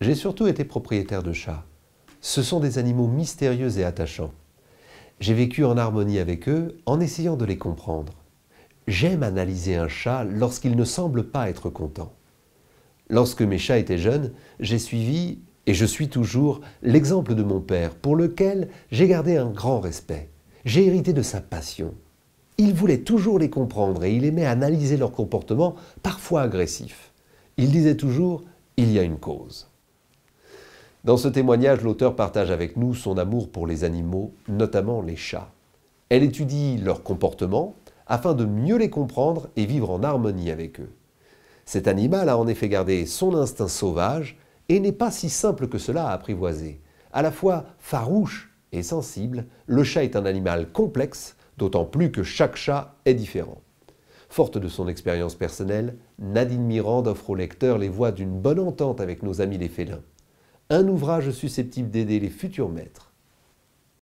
J'ai surtout été propriétaire de chats. Ce sont des animaux mystérieux et attachants. J'ai vécu en harmonie avec eux en essayant de les comprendre. J'aime analyser un chat lorsqu'il ne semble pas être content. Lorsque mes chats étaient jeunes, j'ai suivi, et je suis toujours, l'exemple de mon père, pour lequel j'ai gardé un grand respect. J'ai hérité de sa passion. Il voulait toujours les comprendre et il aimait analyser leur comportement, parfois agressif. Il disait toujours, il y a une cause. Dans ce témoignage, l'auteur partage avec nous son amour pour les animaux, notamment les chats. Elle étudie leur comportement afin de mieux les comprendre et vivre en harmonie avec eux. Cet animal a en effet gardé son instinct sauvage et n'est pas si simple que cela à apprivoiser. À la fois farouche et sensible, le chat est un animal complexe, d'autant plus que chaque chat est différent. Forte de son expérience personnelle, Nadine Mirand offre au lecteur les voies d'une bonne entente avec nos amis les félins un ouvrage susceptible d'aider les futurs maîtres